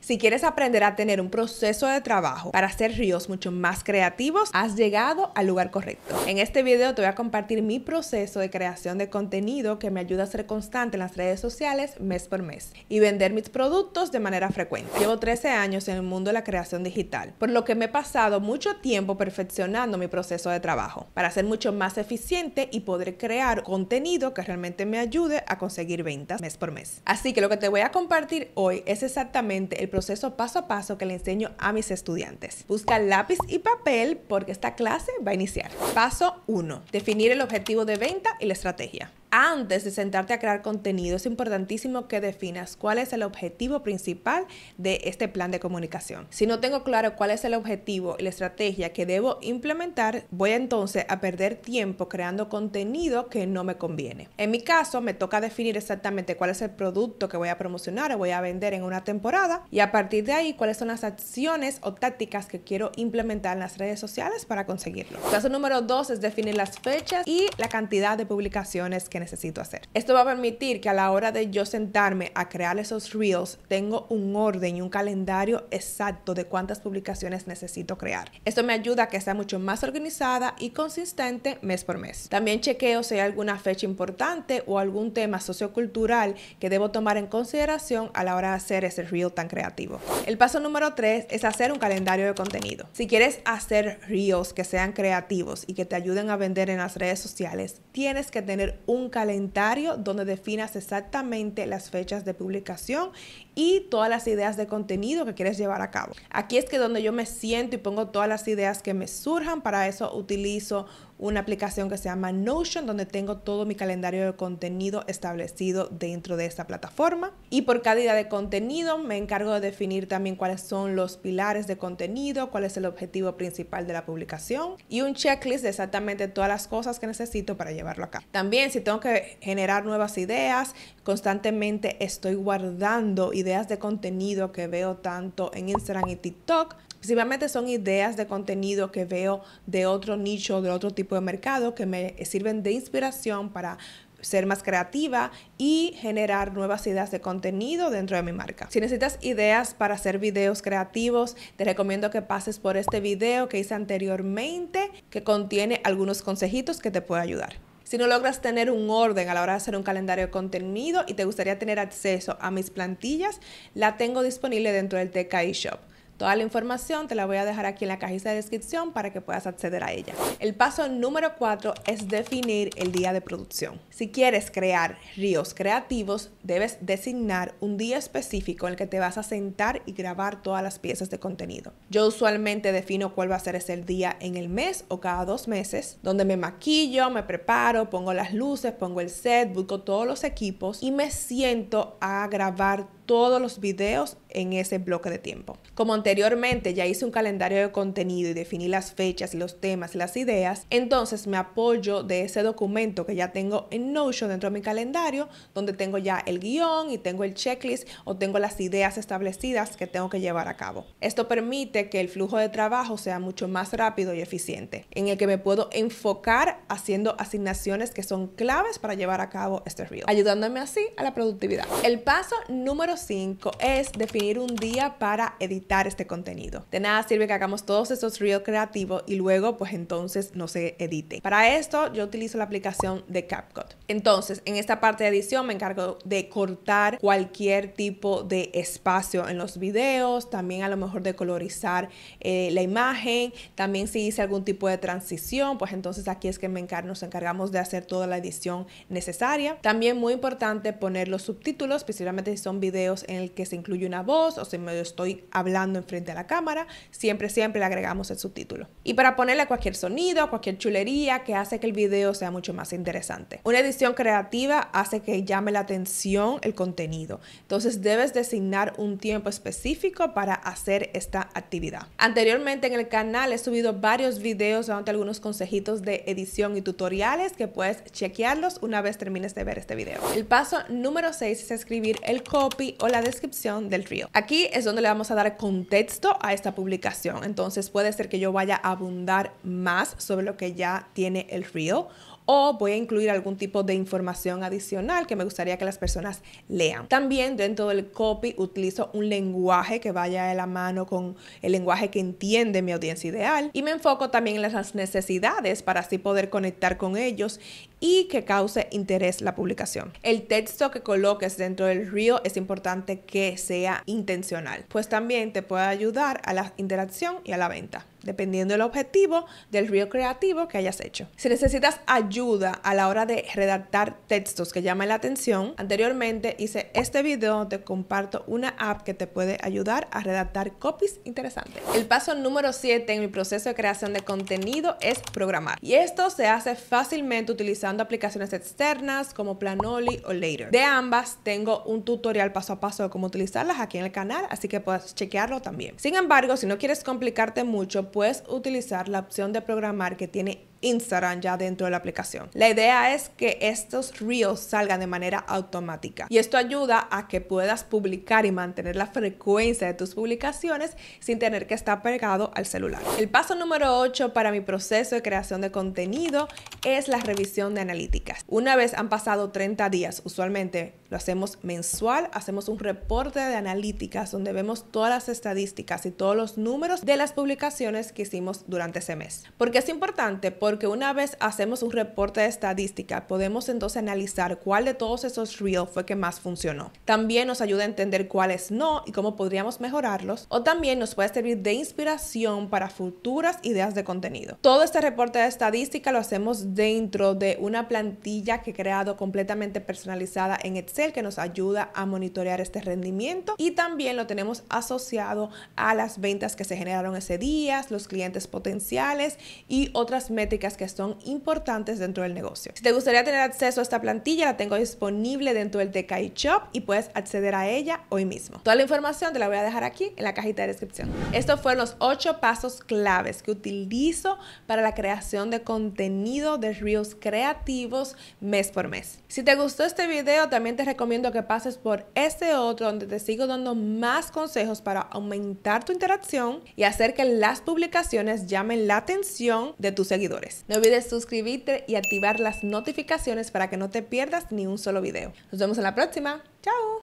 Si quieres aprender a tener un proceso de trabajo para hacer ríos mucho más creativos, has llegado al lugar correcto. En este video te voy a compartir mi proceso de creación de contenido que me ayuda a ser constante en las redes sociales mes por mes y vender mis productos de manera frecuente. Llevo 13 años en el mundo de la creación digital, por lo que me he pasado mucho tiempo perfeccionando mi proceso de trabajo para ser mucho más eficiente y poder crear contenido que realmente me ayude a conseguir ventas mes por mes. Así que lo que te voy a compartir hoy es exactamente el proceso paso a paso que le enseño a mis estudiantes. Busca lápiz y papel porque esta clase va a iniciar. Paso 1. Definir el objetivo de venta y la estrategia antes de sentarte a crear contenido, es importantísimo que definas cuál es el objetivo principal de este plan de comunicación. Si no tengo claro cuál es el objetivo y la estrategia que debo implementar, voy entonces a perder tiempo creando contenido que no me conviene. En mi caso, me toca definir exactamente cuál es el producto que voy a promocionar o voy a vender en una temporada y a partir de ahí cuáles son las acciones o tácticas que quiero implementar en las redes sociales para conseguirlo. Caso número dos es definir las fechas y la cantidad de publicaciones que necesito hacer. Esto va a permitir que a la hora de yo sentarme a crear esos reels, tengo un orden y un calendario exacto de cuántas publicaciones necesito crear. Esto me ayuda a que sea mucho más organizada y consistente mes por mes. También chequeo si hay alguna fecha importante o algún tema sociocultural que debo tomar en consideración a la hora de hacer ese reel tan creativo. El paso número 3 es hacer un calendario de contenido. Si quieres hacer reels que sean creativos y que te ayuden a vender en las redes sociales, tienes que tener un calendario donde definas exactamente las fechas de publicación y todas las ideas de contenido que quieres llevar a cabo. Aquí es que donde yo me siento y pongo todas las ideas que me surjan, para eso utilizo una aplicación que se llama Notion, donde tengo todo mi calendario de contenido establecido dentro de esta plataforma. Y por cada día de contenido me encargo de definir también cuáles son los pilares de contenido, cuál es el objetivo principal de la publicación y un checklist de exactamente todas las cosas que necesito para llevarlo a cabo. También si tengo que generar nuevas ideas, constantemente estoy guardando ideas de contenido que veo tanto en Instagram y TikTok Principalmente son ideas de contenido que veo de otro nicho, de otro tipo de mercado, que me sirven de inspiración para ser más creativa y generar nuevas ideas de contenido dentro de mi marca. Si necesitas ideas para hacer videos creativos, te recomiendo que pases por este video que hice anteriormente que contiene algunos consejitos que te puede ayudar. Si no logras tener un orden a la hora de hacer un calendario de contenido y te gustaría tener acceso a mis plantillas, la tengo disponible dentro del TKI Shop. Toda la información te la voy a dejar aquí en la cajita de descripción para que puedas acceder a ella. El paso número 4 es definir el día de producción. Si quieres crear ríos creativos, debes designar un día específico en el que te vas a sentar y grabar todas las piezas de contenido. Yo usualmente defino cuál va a ser ese día en el mes o cada dos meses, donde me maquillo, me preparo, pongo las luces, pongo el set, busco todos los equipos y me siento a grabar todos los videos en ese bloque de tiempo. Como anteriormente ya hice un calendario de contenido y definí las fechas, los temas, las ideas, entonces me apoyo de ese documento que ya tengo en Notion dentro de mi calendario, donde tengo ya el guión y tengo el checklist o tengo las ideas establecidas que tengo que llevar a cabo. Esto permite que el flujo de trabajo sea mucho más rápido y eficiente, en el que me puedo enfocar haciendo asignaciones que son claves para llevar a cabo este reel, ayudándome así a la productividad. El paso número 5 es definir un día para editar este contenido. De nada sirve que hagamos todos estos reels creativos y luego pues entonces no se edite. Para esto yo utilizo la aplicación de CapCut. Entonces en esta parte de edición me encargo de cortar cualquier tipo de espacio en los videos, también a lo mejor de colorizar eh, la imagen, también si hice algún tipo de transición, pues entonces aquí es que me nos encargamos de hacer toda la edición necesaria. También muy importante poner los subtítulos, especialmente si son videos en el que se incluye una voz o si me estoy hablando enfrente a la cámara, siempre, siempre le agregamos el subtítulo. Y para ponerle cualquier sonido, cualquier chulería que hace que el video sea mucho más interesante. Una edición creativa hace que llame la atención el contenido. Entonces debes designar un tiempo específico para hacer esta actividad. Anteriormente en el canal he subido varios videos donde algunos consejitos de edición y tutoriales que puedes chequearlos una vez termines de ver este video. El paso número 6 es escribir el copy o la descripción del río. Aquí es donde le vamos a dar contexto a esta publicación. Entonces puede ser que yo vaya a abundar más sobre lo que ya tiene el río o voy a incluir algún tipo de información adicional que me gustaría que las personas lean. También dentro del copy utilizo un lenguaje que vaya de la mano con el lenguaje que entiende mi audiencia ideal y me enfoco también en las necesidades para así poder conectar con ellos y que cause interés la publicación. El texto que coloques dentro del reel es importante que sea intencional, pues también te puede ayudar a la interacción y a la venta dependiendo del objetivo del río creativo que hayas hecho. Si necesitas ayuda a la hora de redactar textos que llamen la atención, anteriormente hice este video donde comparto una app que te puede ayudar a redactar copies interesantes. El paso número 7 en mi proceso de creación de contenido es programar. Y esto se hace fácilmente utilizando aplicaciones externas como Planoli o Later. De ambas tengo un tutorial paso a paso de cómo utilizarlas aquí en el canal, así que puedes chequearlo también. Sin embargo, si no quieres complicarte mucho, puedes utilizar la opción de programar que tiene Instagram ya dentro de la aplicación. La idea es que estos reels salgan de manera automática y esto ayuda a que puedas publicar y mantener la frecuencia de tus publicaciones sin tener que estar pegado al celular. El paso número 8 para mi proceso de creación de contenido es la revisión de analíticas. Una vez han pasado 30 días, usualmente lo hacemos mensual, hacemos un reporte de analíticas donde vemos todas las estadísticas y todos los números de las publicaciones que hicimos durante ese mes. Porque es importante? porque una vez hacemos un reporte de estadística, podemos entonces analizar cuál de todos esos reels fue que más funcionó. También nos ayuda a entender cuáles no y cómo podríamos mejorarlos, o también nos puede servir de inspiración para futuras ideas de contenido. Todo este reporte de estadística lo hacemos dentro de una plantilla que he creado completamente personalizada en Excel que nos ayuda a monitorear este rendimiento y también lo tenemos asociado a las ventas que se generaron ese día, los clientes potenciales y otras métricas que son importantes dentro del negocio. Si te gustaría tener acceso a esta plantilla, la tengo disponible dentro del TKI Shop y puedes acceder a ella hoy mismo. Toda la información te la voy a dejar aquí en la cajita de descripción. Estos fueron los ocho pasos claves que utilizo para la creación de contenido de Reels creativos mes por mes. Si te gustó este video, también te recomiendo que pases por este otro donde te sigo dando más consejos para aumentar tu interacción y hacer que las publicaciones llamen la atención de tus seguidores. No olvides suscribirte y activar las notificaciones para que no te pierdas ni un solo video. Nos vemos en la próxima. ¡Chao!